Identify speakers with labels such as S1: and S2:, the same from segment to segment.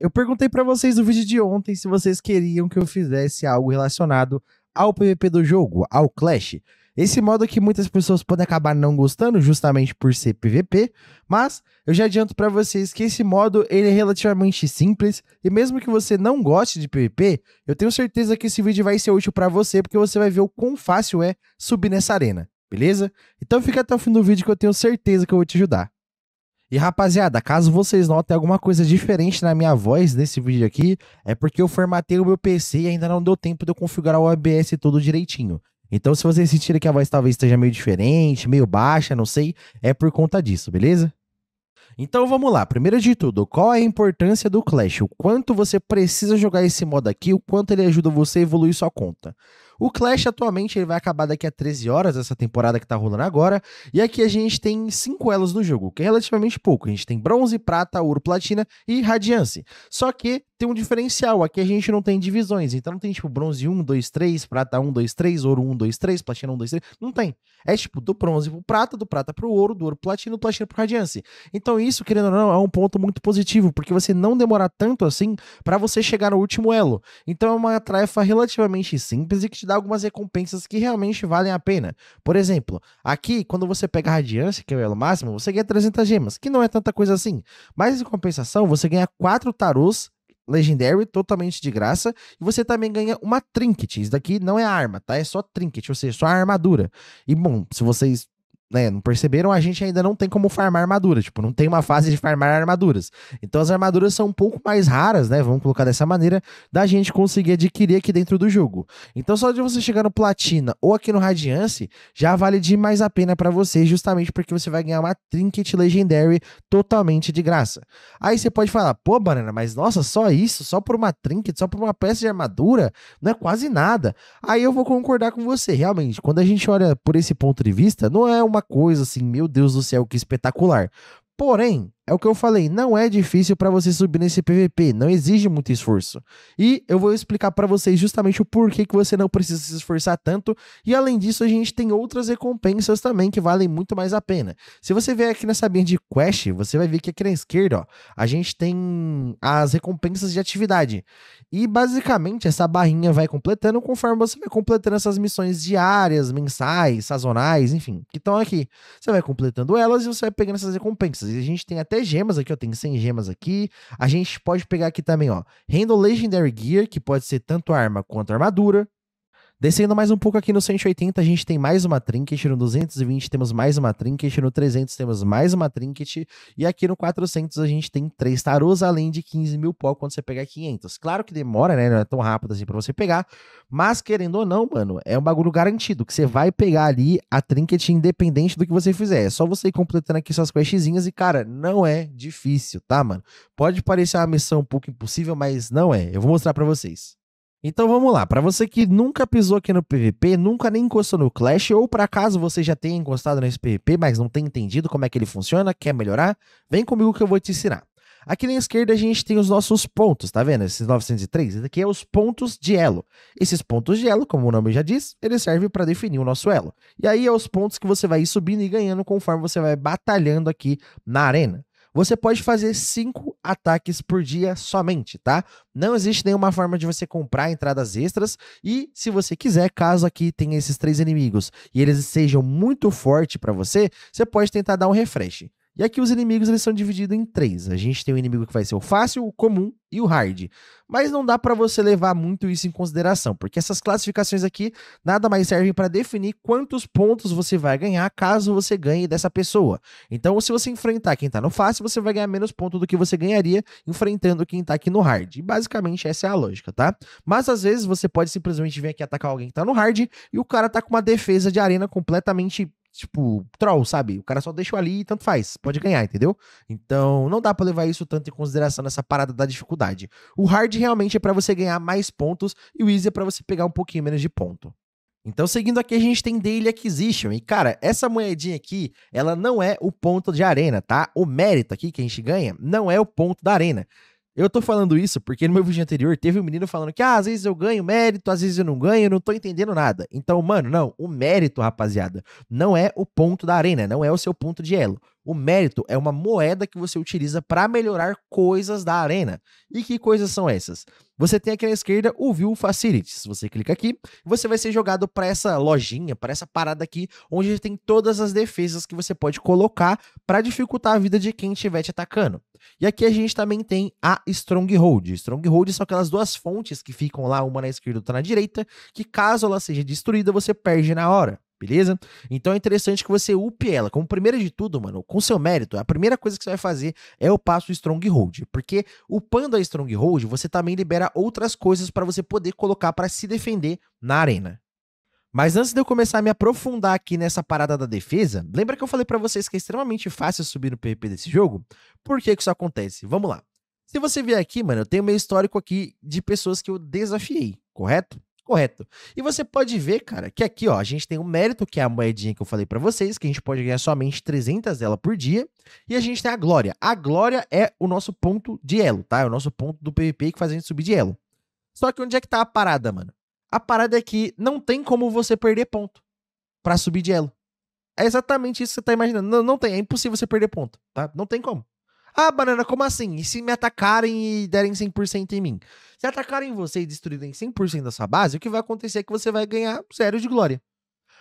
S1: Eu perguntei para vocês no vídeo de ontem se vocês queriam que eu fizesse algo relacionado ao PVP do jogo, ao Clash. Esse modo que muitas pessoas podem acabar não gostando justamente por ser PVP, mas eu já adianto para vocês que esse modo ele é relativamente simples e mesmo que você não goste de PVP, eu tenho certeza que esse vídeo vai ser útil para você porque você vai ver o quão fácil é subir nessa arena, beleza? Então fica até o fim do vídeo que eu tenho certeza que eu vou te ajudar. E rapaziada, caso vocês notem alguma coisa diferente na minha voz nesse vídeo aqui, é porque eu formatei o meu PC e ainda não deu tempo de eu configurar o OBS todo direitinho. Então se vocês sentirem que a voz talvez esteja meio diferente, meio baixa, não sei, é por conta disso, beleza? Então vamos lá, primeiro de tudo, qual é a importância do Clash? O quanto você precisa jogar esse modo aqui, o quanto ele ajuda você a evoluir sua conta. O Clash atualmente ele vai acabar daqui a 13 horas, essa temporada que tá rolando agora. E aqui a gente tem cinco elos no jogo, que é relativamente pouco. A gente tem bronze, prata, ouro, platina e radiance. Só que tem um diferencial. Aqui a gente não tem divisões. Então não tem, tipo, bronze 1, 2, 3, prata 1, 2, 3, ouro 1, 2, 3, platina 1, 2, 3. Não tem. É, tipo, do bronze pro prata, do prata pro ouro, do ouro pro platina, do platina pro radiance. Então isso, querendo ou não, é um ponto muito positivo, porque você não demora tanto assim para você chegar no último elo. Então é uma tarefa relativamente simples e que te dá algumas recompensas que realmente valem a pena. Por exemplo, aqui, quando você pega a radiance, que é o elo máximo, você ganha 300 gemas, que não é tanta coisa assim. Mas em compensação, você ganha 4 tarôs Legendary totalmente de graça. E você também ganha uma trinket. Isso daqui não é arma, tá? É só trinket, ou seja, só armadura. E bom, se vocês né, não perceberam, a gente ainda não tem como farmar armadura, tipo, não tem uma fase de farmar armaduras. Então as armaduras são um pouco mais raras, né, vamos colocar dessa maneira, da gente conseguir adquirir aqui dentro do jogo. Então só de você chegar no Platina ou aqui no Radiance, já vale demais a pena para você, justamente porque você vai ganhar uma Trinket Legendary totalmente de graça. Aí você pode falar, pô, Banana, mas nossa, só isso? Só por uma Trinket? Só por uma peça de armadura? Não é quase nada. Aí eu vou concordar com você, realmente, quando a gente olha por esse ponto de vista, não é uma coisa assim, meu Deus do céu, que espetacular. Porém, é o que eu falei, não é difícil para você subir nesse PVP, não exige muito esforço. E eu vou explicar para vocês justamente o porquê que você não precisa se esforçar tanto. E além disso, a gente tem outras recompensas também que valem muito mais a pena. Se você vier aqui nessa binha de quest, você vai ver que aqui na esquerda, ó, a gente tem as recompensas de atividade. E basicamente essa barrinha vai completando conforme você vai completando essas missões diárias, mensais, sazonais, enfim, que estão aqui. Você vai completando elas e você vai pegando essas recompensas. E a gente tem até gemas aqui, eu tenho 100 gemas aqui. A gente pode pegar aqui também, ó, Handle Legendary Gear, que pode ser tanto arma quanto armadura. Descendo mais um pouco aqui no 180, a gente tem mais uma trinket. No 220 temos mais uma trinket. No 300 temos mais uma trinket. E aqui no 400 a gente tem três tarôs, além de 15 mil pó quando você pegar 500. Claro que demora, né? Não é tão rápido assim pra você pegar. Mas querendo ou não, mano, é um bagulho garantido. Que você vai pegar ali a trinket independente do que você fizer. É só você ir completando aqui suas questzinhas. E, cara, não é difícil, tá, mano? Pode parecer uma missão um pouco impossível, mas não é. Eu vou mostrar para vocês. Então vamos lá, para você que nunca pisou aqui no PVP, nunca nem encostou no Clash, ou para caso você já tenha encostado nesse PVP, mas não tenha entendido como é que ele funciona, quer melhorar, vem comigo que eu vou te ensinar. Aqui na esquerda a gente tem os nossos pontos, tá vendo? Esses 903, esse aqui é os pontos de elo. Esses pontos de elo, como o nome já diz, eles servem para definir o nosso elo. E aí é os pontos que você vai subindo e ganhando conforme você vai batalhando aqui na arena. Você pode fazer 5 ataques por dia somente, tá? Não existe nenhuma forma de você comprar entradas extras. E se você quiser, caso aqui tenha esses três inimigos e eles sejam muito fortes para você, você pode tentar dar um refresh. E aqui os inimigos eles são divididos em três. A gente tem um inimigo que vai ser o fácil, o comum e o hard. Mas não dá para você levar muito isso em consideração, porque essas classificações aqui nada mais servem para definir quantos pontos você vai ganhar caso você ganhe dessa pessoa. Então, se você enfrentar quem tá no fácil, você vai ganhar menos pontos do que você ganharia enfrentando quem tá aqui no hard. E basicamente essa é a lógica, tá? Mas às vezes você pode simplesmente vir aqui atacar alguém que tá no hard e o cara tá com uma defesa de arena completamente tipo, troll, sabe? O cara só deixa ali e tanto faz, pode uhum. ganhar, entendeu? Então, não dá para levar isso tanto em consideração nessa parada da dificuldade. O hard realmente é para você ganhar mais pontos e o easy é para você pegar um pouquinho menos de ponto. Então, seguindo aqui, a gente tem Daily Acquisition. E, cara, essa moedinha aqui, ela não é o ponto de arena, tá? O mérito aqui que a gente ganha não é o ponto da arena. Eu tô falando isso porque no meu vídeo anterior teve um menino falando que ah, às vezes eu ganho mérito, às vezes eu não ganho, não tô entendendo nada. Então, mano, não, o mérito, rapaziada, não é o ponto da arena, não é o seu ponto de elo. O mérito é uma moeda que você utiliza para melhorar coisas da arena. E que coisas são essas? Você tem aqui na esquerda o View Facilities. Você clica aqui, você vai ser jogado para essa lojinha, para essa parada aqui, onde tem todas as defesas que você pode colocar para dificultar a vida de quem estiver te atacando. E aqui a gente também tem a Stronghold. Stronghold são aquelas duas fontes que ficam lá, uma na esquerda e outra na direita, que caso ela seja destruída, você perde na hora. Beleza? Então é interessante que você upe ela. Como primeiro de tudo, mano, com seu mérito, a primeira coisa que você vai fazer é o passo Stronghold. Porque upando a Stronghold, você também libera outras coisas para você poder colocar para se defender na arena. Mas antes de eu começar a me aprofundar aqui nessa parada da defesa, lembra que eu falei para vocês que é extremamente fácil subir no PVP desse jogo? Por que, que isso acontece? Vamos lá. Se você vier aqui, mano, eu tenho meu histórico aqui de pessoas que eu desafiei, correto? Correto. E você pode ver, cara, que aqui, ó, a gente tem o um mérito, que é a moedinha que eu falei para vocês, que a gente pode ganhar somente 300 dela por dia, e a gente tem a glória. A glória é o nosso ponto de elo, tá? É o nosso ponto do PVP que faz a gente subir de elo. Só que onde é que tá a parada, mano? A parada é que não tem como você perder ponto para subir de elo. É exatamente isso que você tá imaginando. Não, não tem, é impossível você perder ponto, tá? Não tem como. Ah, banana, como assim? E se me atacarem e derem 100% em mim? Se atacarem você e destruírem 100% da sua base, o que vai acontecer é que você vai ganhar zero de glória.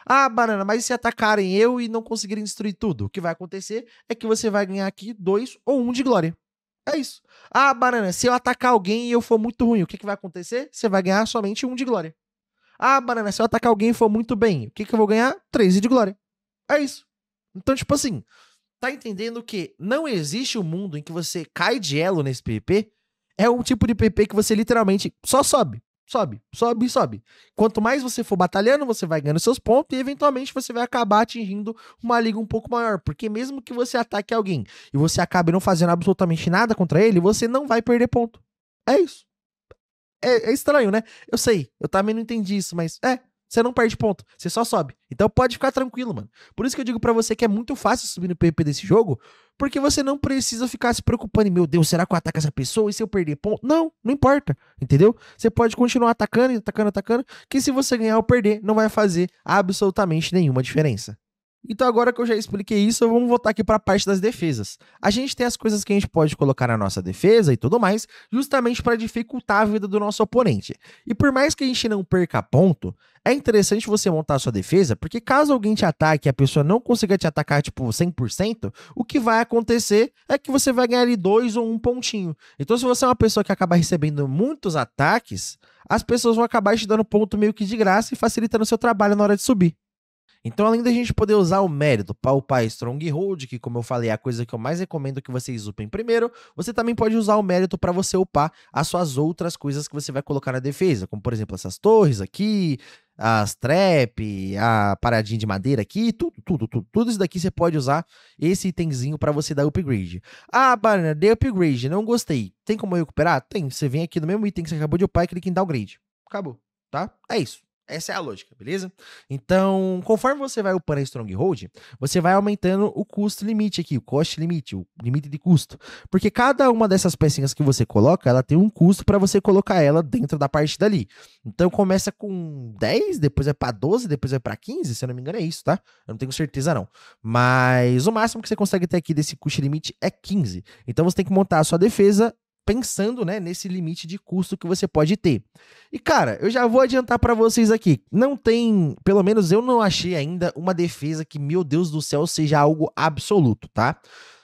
S1: Ah, banana, mas se atacarem eu e não conseguirem destruir tudo? O que vai acontecer é que você vai ganhar aqui dois ou um de glória. É isso. Ah, banana, se eu atacar alguém e eu for muito ruim, o que, que vai acontecer? Você vai ganhar somente um de glória. Ah, banana, se eu atacar alguém e for muito bem, o que, que eu vou ganhar? Três de glória. É isso. Então, tipo assim, tá entendendo que não existe um mundo em que você cai de elo nesse PP? É um tipo de PP que você literalmente só sobe sobe, sobe, sobe. Quanto mais você for batalhando, você vai ganhando seus pontos e eventualmente você vai acabar atingindo uma liga um pouco maior, porque mesmo que você ataque alguém e você acabe não fazendo absolutamente nada contra ele, você não vai perder ponto. É isso. É, é estranho, né? Eu sei, eu também não entendi isso, mas é, você não perde ponto, você só sobe. Então pode ficar tranquilo, mano. Por isso que eu digo para você que é muito fácil subir no PVP desse jogo, porque você não precisa ficar se preocupando meu Deus, será que eu ataco essa pessoa e se eu perder ponto? Não, não importa, entendeu? Você pode continuar atacando, atacando, atacando, que se você ganhar ou perder, não vai fazer absolutamente nenhuma diferença. Então, agora que eu já expliquei isso, vamos voltar aqui para a parte das defesas. A gente tem as coisas que a gente pode colocar na nossa defesa e tudo mais, justamente para dificultar a vida do nosso oponente. E por mais que a gente não perca ponto, é interessante você montar a sua defesa, porque caso alguém te ataque e a pessoa não consiga te atacar, tipo, 100%, o que vai acontecer é que você vai ganhar ali dois ou um pontinho. Então, se você é uma pessoa que acaba recebendo muitos ataques, as pessoas vão acabar te dando ponto meio que de graça e facilitando o seu trabalho na hora de subir. Então, além da gente poder usar o mérito para upar Stronghold, que como eu falei, é a coisa que eu mais recomendo que vocês upem primeiro, você também pode usar o mérito para você upar as suas outras coisas que você vai colocar na defesa, como por exemplo essas torres aqui, as trap, a paradinha de madeira aqui, tudo, tudo, tudo, tudo isso daqui você pode usar esse itemzinho para você dar upgrade. Ah, banner, dei upgrade, não gostei. Tem como eu recuperar? Tem, você vem aqui no mesmo item que você acabou de upar e clica em downgrade. Acabou, tá? É isso. Essa é a lógica, beleza? Então, conforme você vai upando a Stronghold, você vai aumentando o custo limite aqui, o cost limite, o limite de custo. Porque cada uma dessas pecinhas que você coloca, ela tem um custo para você colocar ela dentro da parte dali. Então, começa com 10, depois é para 12, depois é para 15, se eu não me engano é isso, tá? Eu não tenho certeza não. Mas o máximo que você consegue ter aqui desse custo limite é 15. Então, você tem que montar a sua defesa pensando, né, nesse limite de custo que você pode ter. E cara, eu já vou adiantar para vocês aqui, não tem, pelo menos eu não achei ainda uma defesa que, meu Deus do céu, seja algo absoluto, tá?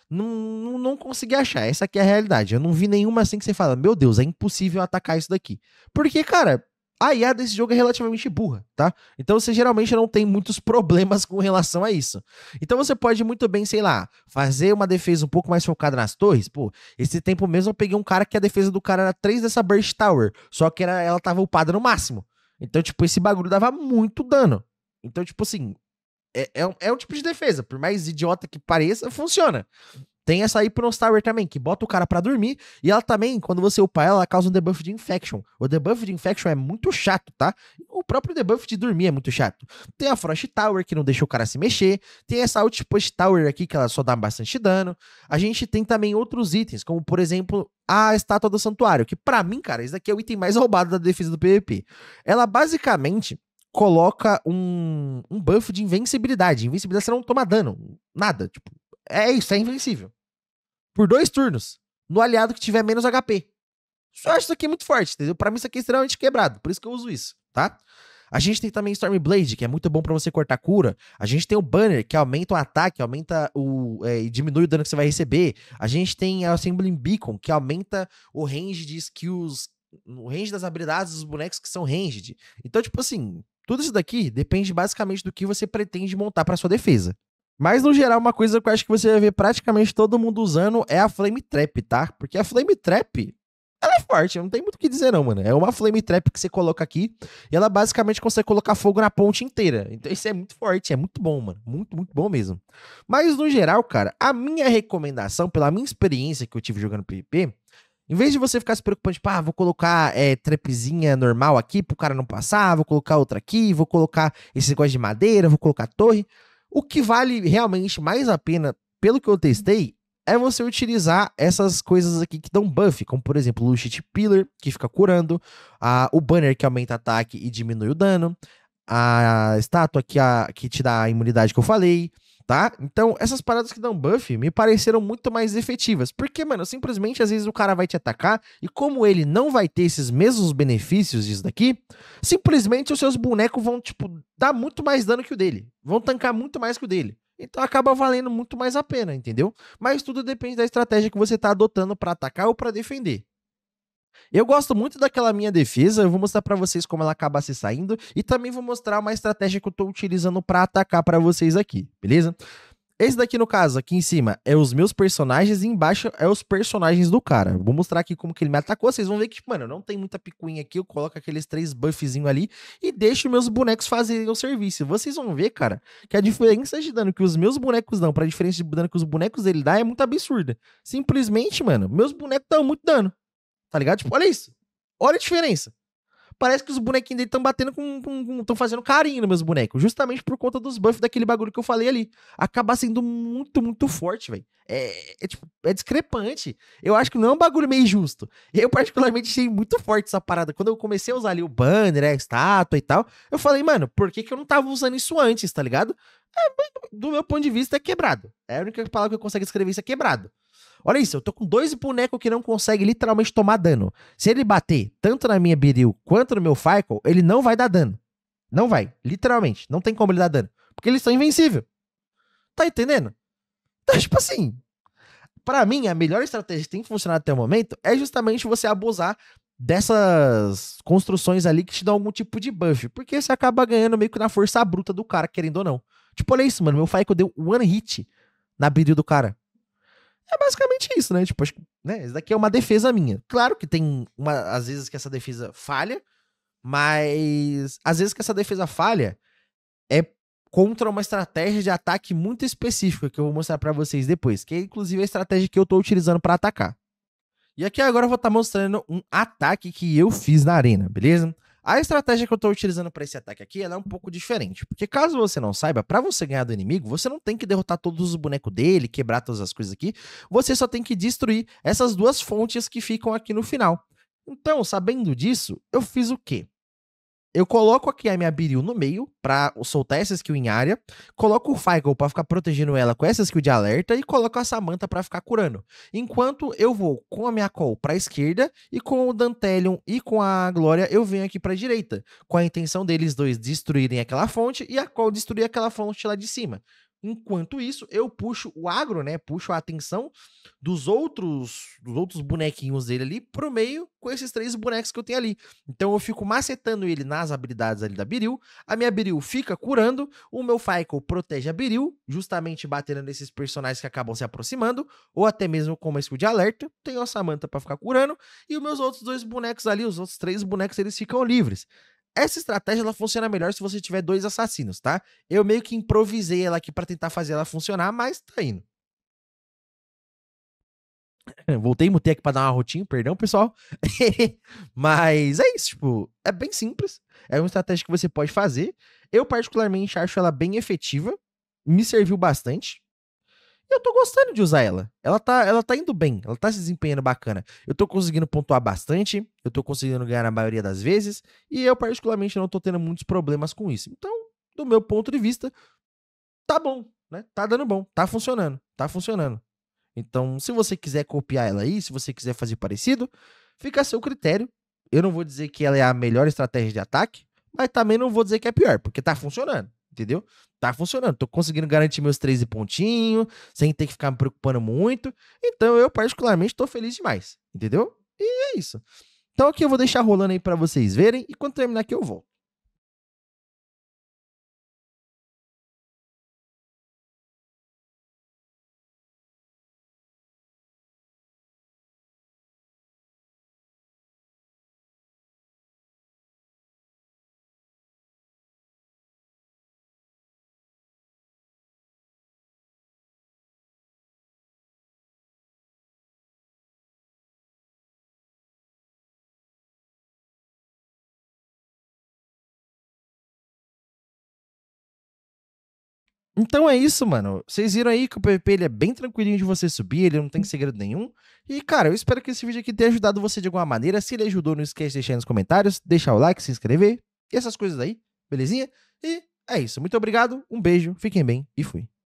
S1: Não, não, consegui achar. Essa aqui é a realidade. Eu não vi nenhuma assim que você fala, meu Deus, é impossível atacar isso daqui. Porque, cara, a IA desse jogo é relativamente burra, tá? Então você geralmente não tem muitos problemas com relação a isso. Então você pode muito bem, sei lá, fazer uma defesa um pouco mais focada nas torres. Pô, esse tempo mesmo eu peguei um cara que a defesa do cara era 3 dessa Burst Tower, só que era, ela tava upada no máximo. Então, tipo, esse bagulho dava muito dano. Então, tipo assim, é, é, um, é um tipo de defesa. Por mais idiota que pareça, funciona. Tem essa tower também, que bota o cara para dormir. E ela também, quando você upar ela, ela causa um debuff de infection. O debuff de infection é muito chato, tá? O próprio debuff de dormir é muito chato. Tem a Frost Tower, que não deixa o cara se mexer. Tem essa Outpost Tower aqui, que ela só dá bastante dano. A gente tem também outros itens, como por exemplo a estátua do santuário, que para mim, cara, esse daqui é o item mais roubado da defesa do PVP. Ela basicamente coloca um, um buff de invencibilidade. Invencibilidade você não toma dano, nada, tipo, é isso, é invencível. Por dois turnos. No aliado que tiver menos HP. Eu acho isso aqui muito forte, entendeu? Pra mim isso aqui é extremamente quebrado. Por isso que eu uso isso, tá? A gente tem também Stormblade, que é muito bom para você cortar cura. A gente tem o Banner, que aumenta o ataque, aumenta o. É, e diminui o dano que você vai receber. A gente tem a Assembling Beacon, que aumenta o range de skills. O range das habilidades dos bonecos que são ranged. Então, tipo assim, tudo isso daqui depende basicamente do que você pretende montar para sua defesa, mas, no geral, uma coisa que eu acho que você vai ver praticamente todo mundo usando é a Flame Trap, tá? Porque a Flame Trap, ela é forte, não tem muito o que dizer não, mano. É uma Flame Trap que você coloca aqui e ela basicamente consegue colocar fogo na ponte inteira. Então isso é muito forte, é muito bom, mano. Muito, muito bom mesmo. Mas, no geral, cara, a minha recomendação, pela minha experiência que eu tive jogando PvP, em vez de você ficar se preocupando, tipo, ah, vou colocar é, trapzinha normal aqui pro cara não passar, vou colocar outra aqui, vou colocar esse negócio de madeira, vou colocar torre. O que vale realmente mais a pena, pelo que eu testei, é você utilizar essas coisas aqui que dão buff, como por exemplo o Sheet Pillar, que fica curando, a, o Banner que aumenta ataque e diminui o dano, a estátua que, a, que te dá a imunidade que eu falei, tá? Então, essas paradas que dão buff me pareceram muito mais efetivas. Porque, mano, simplesmente às vezes o cara vai te atacar e como ele não vai ter esses mesmos benefícios disso daqui, simplesmente os seus bonecos vão, tipo, dar muito mais dano que o dele. Vão tancar muito mais que o dele. Então acaba valendo muito mais a pena, entendeu? Mas tudo depende da estratégia que você tá adotando para atacar ou para defender. Eu gosto muito daquela minha defesa, eu vou mostrar para vocês como ela acaba se saindo e também vou mostrar uma estratégia que eu tô utilizando para atacar para vocês aqui, beleza? Esse daqui, no caso, aqui em cima, é os meus personagens e embaixo é os personagens do cara. Vou mostrar aqui como que ele me atacou. Vocês vão ver que, mano, não tem muita picuinha aqui. Eu coloco aqueles três buffzinhos ali e deixo meus bonecos fazerem o serviço. Vocês vão ver, cara, que a diferença de dano que os meus bonecos dão pra diferença de dano que os bonecos dele dá é muito absurda. Simplesmente, mano, meus bonecos dão muito dano. Tá ligado? Tipo, olha isso. Olha a diferença. Parece que os bonequinhos dele estão batendo com. estão fazendo carinho nos meus bonecos. Justamente por conta dos buffs daquele bagulho que eu falei ali. Acabar sendo muito, muito forte, velho. É, é, tipo, é discrepante. Eu acho que não é um bagulho meio justo. Eu, particularmente, achei muito forte essa parada. Quando eu comecei a usar ali o banner, né, a estátua e tal, eu falei, mano, por que, que eu não tava usando isso antes, tá ligado? É, do meu ponto de vista, é quebrado. É a única palavra que eu consigo escrever isso é quebrado. Olha isso, eu tô com dois bonecos que não conseguem literalmente tomar dano. Se ele bater tanto na minha Biril quanto no meu Fico, ele não vai dar dano. Não vai, literalmente. Não tem como ele dar dano. Porque eles são invencíveis. Tá entendendo? Então, tipo assim. Para mim, a melhor estratégia que tem funcionado até o momento é justamente você abusar dessas construções ali que te dão algum tipo de buff. Porque você acaba ganhando meio que na força bruta do cara, querendo ou não. Tipo, olha isso, mano. Meu Faiko deu one hit na build do cara. É basicamente isso, né? Tipo, acho que, né? Isso daqui é uma defesa minha. Claro que tem uma, às vezes que essa defesa falha, mas às vezes que essa defesa falha é contra uma estratégia de ataque muito específica que eu vou mostrar para vocês depois, que é inclusive a estratégia que eu tô utilizando para atacar. E aqui agora eu vou estar tá mostrando um ataque que eu fiz na arena, beleza? A estratégia que eu estou utilizando para esse ataque aqui é um pouco diferente, porque caso você não saiba, para você ganhar do inimigo, você não tem que derrotar todos os bonecos dele, quebrar todas as coisas aqui, você só tem que destruir essas duas fontes que ficam aqui no final. Então, sabendo disso, eu fiz o quê? Eu coloco aqui a minha Biril no meio pra soltar essa skill em área. Coloco o Fico pra ficar protegendo ela com essa skill de alerta. E coloco a Samantha pra ficar curando. Enquanto eu vou com a minha Call pra esquerda. E com o Dantelion e com a Glória eu venho aqui pra direita. Com a intenção deles dois destruírem aquela fonte. E a Call destruir aquela fonte lá de cima. Enquanto isso, eu puxo o agro, né? Puxo a atenção dos outros, dos outros bonequinhos dele ali pro meio com esses três bonecos que eu tenho ali. Então eu fico macetando ele nas habilidades ali da Biril. A minha Biril fica curando, o meu Faiko protege a Biril, justamente batendo nesses personagens que acabam se aproximando, ou até mesmo como escudo de alerta. Tenho a Samantha para ficar curando e os meus outros dois bonecos ali, os outros três bonecos, eles ficam livres. Essa estratégia ela funciona melhor se você tiver dois assassinos, tá? Eu meio que improvisei ela aqui para tentar fazer ela funcionar, mas tá indo. Voltei, mutei aqui pra dar uma rotinha, perdão, pessoal. Mas é isso, tipo, é bem simples. É uma estratégia que você pode fazer. Eu, particularmente, acho ela bem efetiva. Me serviu bastante eu tô gostando de usar ela. Ela tá, ela tá indo bem, ela tá se desempenhando bacana. Eu tô conseguindo pontuar bastante, eu tô conseguindo ganhar na maioria das vezes, e eu, particularmente, não tô tendo muitos problemas com isso. Então, do meu ponto de vista, tá bom, né? Tá dando bom, tá funcionando, tá funcionando. Então, se você quiser copiar ela aí, se você quiser fazer parecido, fica a seu critério. Eu não vou dizer que ela é a melhor estratégia de ataque, mas também não vou dizer que é pior, porque tá funcionando entendeu? Tá funcionando, tô conseguindo garantir meus 13 pontinhos, sem ter que ficar me preocupando muito. Então eu, particularmente, tô feliz demais, entendeu? E é isso. Então aqui eu vou deixar rolando aí para vocês verem e quando terminar aqui eu volto. Então é isso, mano. Vocês viram aí que o PVP ele é bem tranquilinho de você subir, ele não tem segredo nenhum. E, cara, eu espero que esse vídeo aqui tenha ajudado você de alguma maneira. Se ele ajudou, não esquece de deixar nos comentários, deixar o like, se inscrever e essas coisas aí, belezinha? E é isso. Muito obrigado, um beijo, fiquem bem e fui.